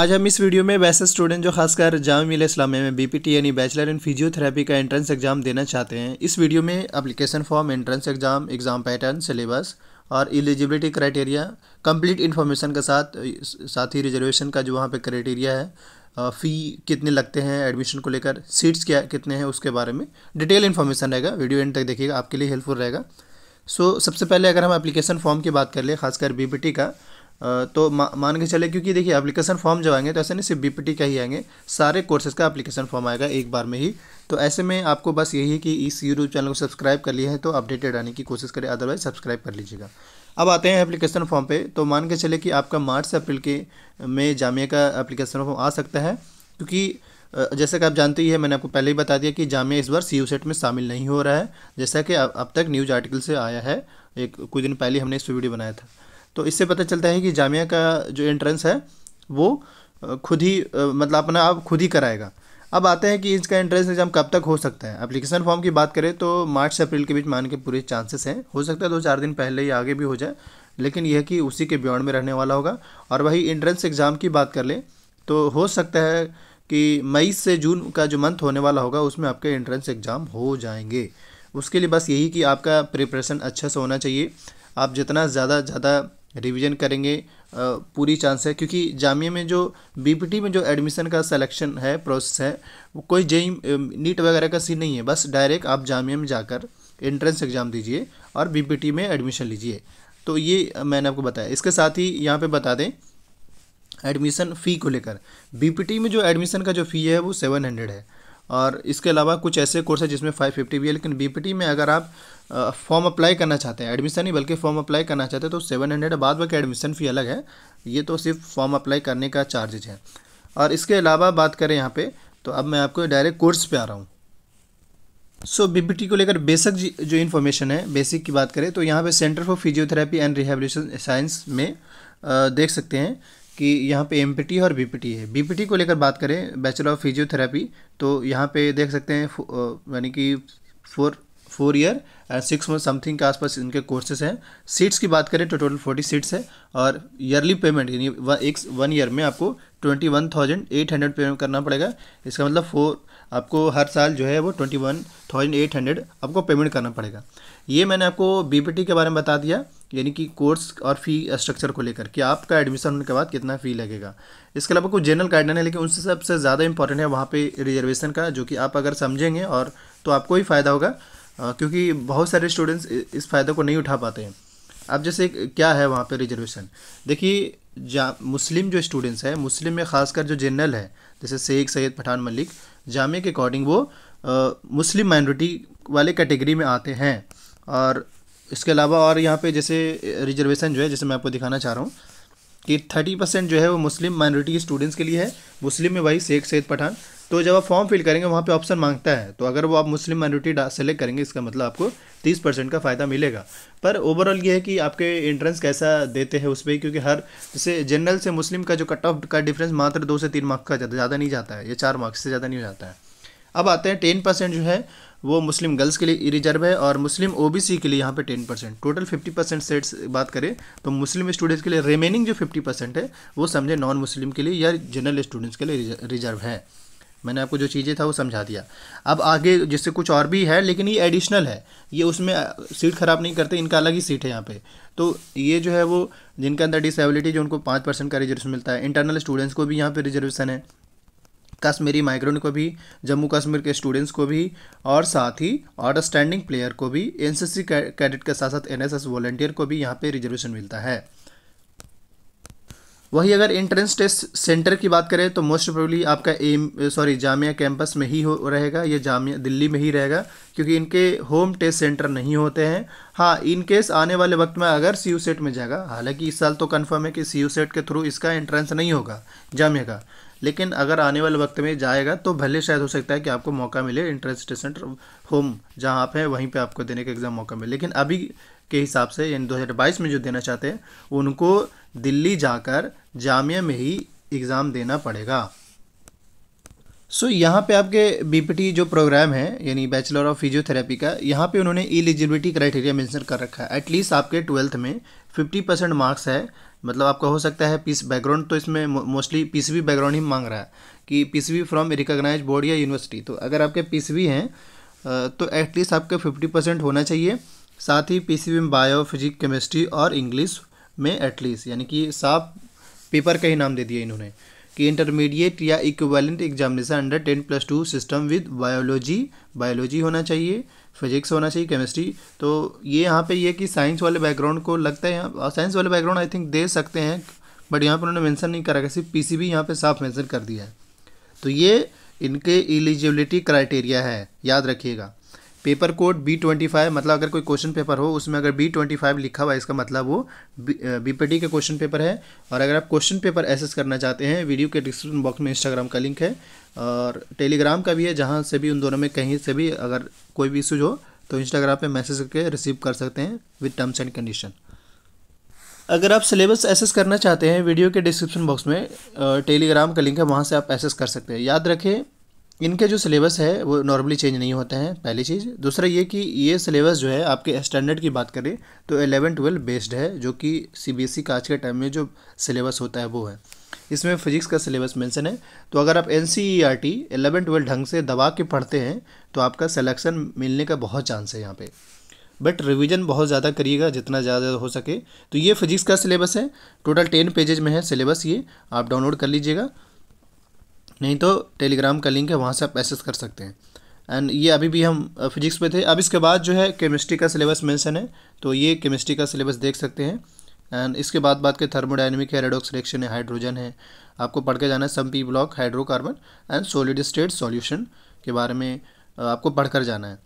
आज हम इस वीडियो में वैसे स्टूडेंट जो खासकर जाम मिले इस्लामे में बीपीटी यानी बैचलर इन फिजियोथेरेपी का एंट्रेंस एग्जाम देना चाहते हैं इस वीडियो में application form entrance exam exam pattern syllabus और एलिजिबिलिटी क्राइटेरिया कंप्लीट इन्फॉर्मेशन के साथ साथ ही रिजर्वेशन का जो वहाँ पर क्राइटेरिया है फ़ी कितने लगते हैं एडमिशन को लेकर सीट्स क्या कितने हैं उसके बारे में डिटेल इन्फॉर्मेशन रहेगा वीडियो एंड तक देखिएगा आपके लिए हेल्पफुल रहेगा सो so, सबसे पहले अगर हम एप्लीकेशन फॉर्म की बात कर लें खासकर बीपीटी का तो मा, मान के चले क्योंकि देखिए एप्लीकेशन फॉर्म जब आएंगे तो ऐसे नहीं सिर्फ बीपीटी का ही आएंगे सारे कोर्सेज का एप्लीकेशन फॉर्म आएगा एक बार में ही तो ऐसे में आपको बस यही है कि इस यूट्यूब चैनल को सब्सक्राइब कर लिया है तो अपडेटेड आने की कोशिश करें अदरवाइज सब्सक्राइब कर लीजिएगा अब आते हैं एप्लीकेशन फॉर्म पर तो मान के चले कि आपका मार्च से अप्रैल के में जामिया का एप्लीकेशन फॉर्म आ सकता है क्योंकि जैसा कि आप जानते ही है मैंने आपको पहले ही बता दिया कि जामिया इस बार सी सेट में शामिल नहीं हो रहा है जैसा कि अब तक न्यूज़ आर्टिकल से आया है एक कुछ दिन पहले हमने इस वीडियो बनाया था तो इससे पता चलता है कि जामिया का जो एंट्रेंस है वो खुद ही मतलब अपना आप खुद ही कराएगा अब आते हैं कि इसका एंट्रेंस एग्ज़ाम कब तक हो सकता है अप्लीकेशन फॉर्म की बात करें तो मार्च से अप्रैल के बीच मान के पूरे चांसेस हैं हो सकता है दो चार दिन पहले ही आगे भी हो जाए लेकिन यह कि उसी के बियॉन्ड में रहने वाला होगा और वही एंट्रेंस एग्ज़ाम की बात कर लें तो हो सकता है कि मई से जून का जो मंथ होने वाला होगा उसमें आपके एंट्रेंस एग्ज़ाम हो जाएंगे उसके लिए बस यही कि आपका प्रिपरेशन अच्छा से होना चाहिए आप जितना ज़्यादा ज़्यादा रिवीजन करेंगे पूरी चांस है क्योंकि जामिया में जो बी में जो एडमिशन का सिलेक्शन है प्रोसेस है वो कोई जेई नीट वगैरह का सीन नहीं है बस डायरेक्ट आप जामिया में जाकर एंट्रेंस एग्ज़ाम दीजिए और बी में एडमिशन लीजिए तो ये मैंने आपको बताया इसके साथ ही यहाँ पे बता दें एडमिशन फ़ी को लेकर बी में जो एडमिशन का जो फ़ी है वो सेवन हंड्रेड है और इसके अलावा कुछ ऐसे कोर्स है जिसमें 550 भी है लेकिन बीपीटी में अगर आप फॉर्म अप्लाई करना चाहते हैं एडमिशन ही बल्कि फॉर्म अप्लाई करना चाहते हैं तो सेवन हंड्रेड बाद बाकी एडमिशन फ़ी अलग है ये तो सिर्फ फॉर्म अप्लाई करने का चार्जेज है और इसके अलावा बात करें यहाँ पर तो अब मैं आपको डायरेक्ट कोर्स पर आ रहा हूँ सो so, बीबीटी को लेकर बेसिक जो इन्फॉर्मेशन है बेसिक की बात करें तो यहाँ पे centre for physiotherapy and rehabilitation science में आ, देख सकते हैं कि यहाँ पे एम और बी है बी को लेकर बात करें बैचलर ऑफ फिजियोथेरापी तो यहाँ पे देख सकते हैं यानी कि four four year and six month something के आसपास इनके कोर्सेज हैं सीट्स की बात करें तो टोटल फोर्टी सीट्स है और ईयरली पेमेंट यानी एक वन ईयर में आपको twenty one thousand eight hundred payment करना पड़ेगा इसका मतलब फोर आपको हर साल जो है वो twenty one thousand eight hundred आपको पेमेंट करना पड़ेगा ये मैंने आपको बी के बारे में बता दिया यानी कि कोर्स और फ़ी स्ट्रक्चर को लेकर कि आपका एडमिशन होने के बाद कितना फ़ी लगेगा इसके अलावा कुछ जनरल गाइडलाइन है लेकिन उनसे सबसे ज़्यादा इंपॉर्टेंट है वहाँ पे रिजर्वेशन का जो कि आप अगर समझेंगे और तो आपको ही फ़ायदा होगा क्योंकि बहुत सारे स्टूडेंट्स इस फ़ायदे को नहीं उठा पाते हैं अब जैसे क्या है वहाँ पर रिजर्वेशन देखिए जा मुस्लिम जो स्टूडेंट्स हैं मुस्लिम में ख़ासकर जो जनरल है जैसे शेख सैद पठान मलिक जामे के अकॉर्डिंग वो आ, मुस्लिम माइनॉरिटी वाले कैटेगरी में आते हैं और इसके अलावा और यहाँ पे जैसे रिजर्वेशन जो है जैसे मैं आपको दिखाना चाह रहा हूँ कि थर्टी परसेंट जो है वो मुस्लिम माइनॉरिटी स्टूडेंट्स के लिए है मुस्लिम में वही शेख सैद पठान तो जब आप फॉर्म फिल करेंगे वहाँ पे ऑप्शन मांगता है तो अगर वो आप मुस्लिम माइनॉरिटी सेलेक्ट करेंगे इसका मतलब आपको तीस परसेंट का फ़ायदा मिलेगा पर ओवरऑल ये है कि आपके एंट्रेंस कैसा देते हैं उस पर क्योंकि हर जैसे जनरल से मुस्लिम का जो कट ऑफ का डिफरेंस मात्र दो से तीन मार्क्स का ज़्यादा नहीं जाता है या चार मार्क्स से ज़्यादा नहीं हो जाता है अब आते हैं टेन परसेंट जो है वो मुस्लिम गर्ल्स के लिए रिजर्व है और मुस्लिम ओबीसी के लिए यहाँ पे ten percent total fifty percent seats बात करें तो मुस्लिम स्टूडेंट्स के लिए रिमेनिंग जो फिफ्टी परसेंट है वो समझे नॉन मुस्लिम के लिए या जनरल स्टूडेंट्स के लिए रिजर्व है मैंने आपको जो चीज़ें था वो समझा दिया अब आगे जिससे कुछ और भी है लेकिन ये एडिशनल है ये उसमें सीट ख़राब नहीं करते इनका अलग ही सीट है यहाँ पे तो ये जो है वो जिनके अंदर डिसेबिलिटी जो उनको पाँच परसेंट का रिजर्वेशन मिलता है इंटरनल स्टूडेंट्स को भी यहाँ पे रिजर्वेशन है कश्मीरी माइग्रेंट को भी जम्मू कश्मीर के स्टूडेंट्स को भी और साथ ही आउटस्टैंडिंग प्लेयर को भी एनसीसी कैडेट के साथ साथ एनएसएस वॉलेंटियर को भी यहाँ पे रिजर्वेशन मिलता है वहीं अगर एंट्रेंस टेस्ट सेंटर की बात करें तो मोस्ट प्रोबली आपका एम सॉरी जामिया कैंपस में ही हो रहेगा या जामिया दिल्ली में ही रहेगा क्योंकि इनके होम टेस्ट सेंटर नहीं होते हैं हाँ इन केस आने वाले वक्त में अगर सी सेट में जाएगा हालांकि इस साल तो कन्फर्म है कि सी सेट के थ्रू इसका एंट्रेंस नहीं होगा जामिया का लेकिन अगर आने वाले वक्त में जाएगा तो भले शायद हो सकता है कि आपको मौका मिले टेस्ट सेंटर होम जहाँ आप हैं वहीं पर आपको देने का एग्ज़ाम मौका मिले लेकिन अभी के हिसाब से यानी दो में जो देना चाहते हैं उनको दिल्ली जाकर जामिया में ही एग्ज़ाम देना पड़ेगा सो so, यहाँ पे आपके बी जो प्रोग्राम है यानी बैचलर ऑफ फिजियोथेरेपी का यहाँ पे उन्होंने एलिजिबिलिटी क्राइटेरिया मेंशन कर रखा है एटलीस्ट आपके ट्वेल्थ में 50 परसेंट मार्क्स है मतलब आपका हो सकता है पीस बैकग्राउंड तो इसमें मोस्टली पीसीबी बैकग्राउंड ही मांग रहा है कि पीसीबी फ्रॉम रिकोगनाइज बोर्ड या यूनिवर्सिटी तो अगर आपके पीसीबी हैं तो एटलीस्ट आपके फिफ्टी परसेंट होना चाहिए साथ ही पीसीबी में बायो फिजिक केमिस्ट्री और इंग्लिश में एटलीस्ट यानी कि साफ पेपर का ही नाम दे दिया इन्होंने कि इंटरमीडिएट या equivalent examination under ten plus two system with biology biology होना चाहिए फिजिक्स होना चाहिए केमिस्ट्री तो ये यहाँ पे ये कि साइंस वाले बैकग्राउंड को लगता है यहाँ साइंस वाले बैकग्राउंड आई थिंक दे सकते हैं बट यहाँ पर उन्होंने मैंसन नहीं करा सिर्फ पी सी यहाँ पर साफ मैंसन कर दिया है तो ये इनके एलिजिबिलिटी क्राइटेरिया है याद रखिएगा paper code B twenty five मतलब अगर कोई क्वेश्चन पेपर हो उसमें अगर बी ट्वेंटी फाइव लिखा हुआ है इसका मतलब वो बीपीटी का क्वेश्चन पेपर है और अगर आप क्वेश्चन पेपर एसेस करना चाहते हैं वीडियो के डिस्क्रिप्शन बॉक्स में इंस्टाग्राम का लिंक है और टेलीग्राम का भी है जहाँ से भी उन दोनों में कहीं से भी अगर कोई भी इशूज हो तो इंस्टाग्राम पर मैसेज करके रिसीव कर सकते हैं विद टर्म्स एंड कंडीशन अगर आप सिलेबस एसेस करना चाहते हैं वीडियो के डिस्क्रिप्शन बॉक्स में टेलीग्राम का लिंक है वहाँ से आप एसेस कर सकते हैं याद रखें इनके जो सिलेबस है वो नॉर्मली चेंज नहीं होते हैं पहली चीज़ दूसरा ये कि ये सिलेबस जो है आपके स्टैंडर्ड की बात करें तो एलेवन ट्वेल्व बेस्ड है जो कि सीबीएसई e का आज के टाइम में जो सिलेबस होता है वो है इसमें फिजिक्स का सिलेबस मेंशन है तो अगर आप N C E R T eleven twelve ढंग से दबा के पढ़ते हैं तो आपका सिलेक्शन मिलने का बहुत चांस है यहाँ पर बट रिवीजन बहुत ज़्यादा करिएगा जितना ज़्यादा हो सके तो ये फिजिक्स का सिलेबस है टोटल टेन पेजेज में है सिलेबस ये आप डाउनलोड कर लीजिएगा नहीं तो टेलीग्राम का लिंक है वहाँ से आप एक्सेस कर सकते हैं एंड ये अभी भी हम फिजिक्स पे थे अब इसके बाद जो है केमिस्ट्री का सिलेबस मेंशन है तो ये केमिस्ट्री का सिलेबस देख सकते हैं एंड इसके बाद बात के थर्मोडाइनमिक है रेडोक्स रिएक्शन है हाइड्रोजन है आपको पढ़ के जाना है some P block hydrocarbon and solid state solution के बारे में आपको कर जाना है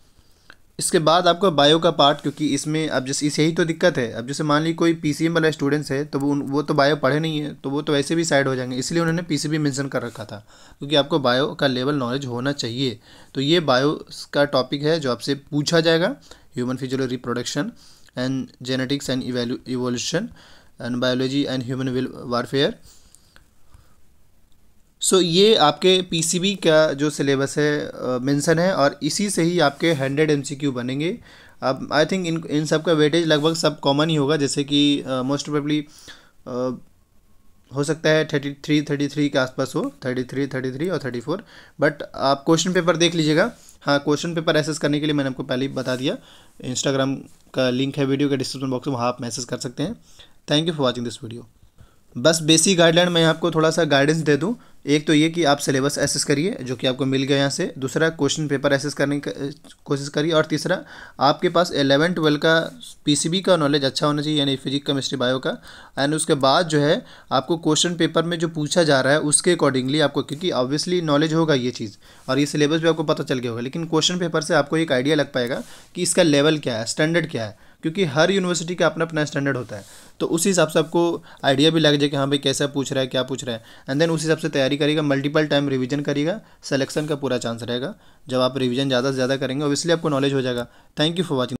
इसके बाद आपका बायो का पार्ट क्योंकि इसमें अब जैसे इसे ही तो दिक्कत है अब जैसे मान ली कोई पीसीएम वाला स्टूडेंट्स है तो वो वो तो बायो पढ़े नहीं है तो वो तो वैसे भी साइड हो जाएंगे इसलिए उन्होंने पीसीबी मेंशन कर रखा था क्योंकि आपको बायो का लेवल नॉलेज होना चाहिए तो ये बायो का टॉपिक है जो आपसे पूछा जाएगा human physical reproduction and genetics and evolution and biology and human will warfare so so, ये आपके पीसीबी का जो सिलेबस है मेंशन है और इसी से ही आपके हंड्रेड एमसीक्यू बनेंगे अब आई थिंक इन इन सब का वेटेज लगभग सब कॉमन ही होगा जैसे कि मोस्ट प्रोबेबली हो सकता है थर्टी थ्री थर्टी थ्री के आसपास हो थर्टी थ्री थर्टी थ्री और थर्टी फोर बट आप क्वेश्चन पेपर देख लीजिएगा हाँ क्वेश्चन पेपर एसेस करने के लिए मैंने आपको पहले ही बता दिया इंस्टाग्राम का लिंक है वीडियो के डिस्क्रिप्शन बॉक्स में वहाँ आप मैसेज कर सकते हैं thank you for watching this video बस बेसिक गाइडलाइन मैं आपको थोड़ा सा गाइडेंस दे दूँ एक तो ये कि आप सिलेबस एसेस करिए जो कि आपको मिल गया यहाँ से दूसरा क्वेश्चन पेपर एसेस करने की कोशिश करिए और तीसरा आपके पास एलेवन ट्वेल्व का पीसीबी का नॉलेज अच्छा होना चाहिए यानी फिजिक्स केमिस्ट्री बायो का एंड उसके बाद जो है आपको क्वेश्चन पेपर में जो पूछा जा रहा है उसके अकॉर्डिंगली आपको क्योंकि ऑब्वियसली नॉलेज होगा ये चीज़ और ये सिलेबस भी आपको पता चल गया होगा लेकिन क्वेश्चन पेपर से आपको एक आइडिया लग पाएगा कि इसका लेवल क्या है स्टैंडर्ड क्या है क्योंकि हर यूनिवर्सिटी का अपना अपना स्टैंडर्ड होता है तो उस हिसाब से आपको आइडिया भी लग जाए कि हाँ भाई कैसा पूछ रहा है क्या पूछ रहा है एंड देन उस हिसाब से तैयारी करेगा मल्टीपल टाइम रिविजन करेगा सिलेक्शन का पूरा चांस रहेगा जब आप रिविजन ज़्यादा से ज़्यादा करेंगे ऑब्वियसली आपको नॉलेज हो जाएगा थैंक यू फॉर वॉचिंग